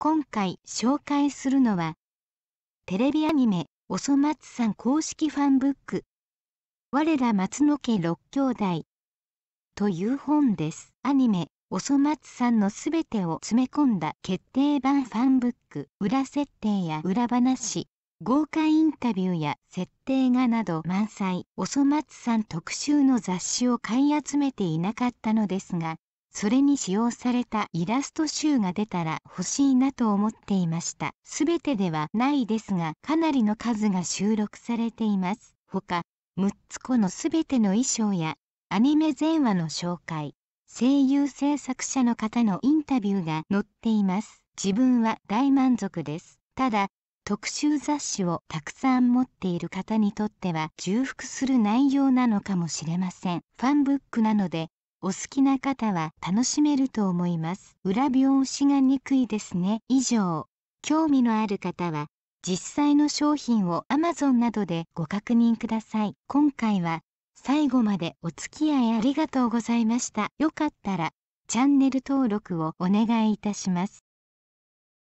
今回紹介するのは、テレビアニメ、おそ松さん公式ファンブック、我ら松野家六兄弟、という本です。アニメ、おそ松さんのすべてを詰め込んだ決定版ファンブック、裏設定や裏話、豪華インタビューや設定画など満載、おそ松さん特集の雑誌を買い集めていなかったのですが、それに使用されたイラスト集が出たら欲しいなと思っていました。すべてではないですが、かなりの数が収録されています。他、6つ子のすべての衣装や、アニメ全話の紹介、声優制作者の方のインタビューが載っています。自分は大満足です。ただ、特集雑誌をたくさん持っている方にとっては重複する内容なのかもしれません。ファンブックなのでお好きな方は楽しめると思います裏表しがにくいですね以上興味のある方は実際の商品を Amazon などでご確認ください今回は最後までお付き合いありがとうございましたよかったらチャンネル登録をお願いいたします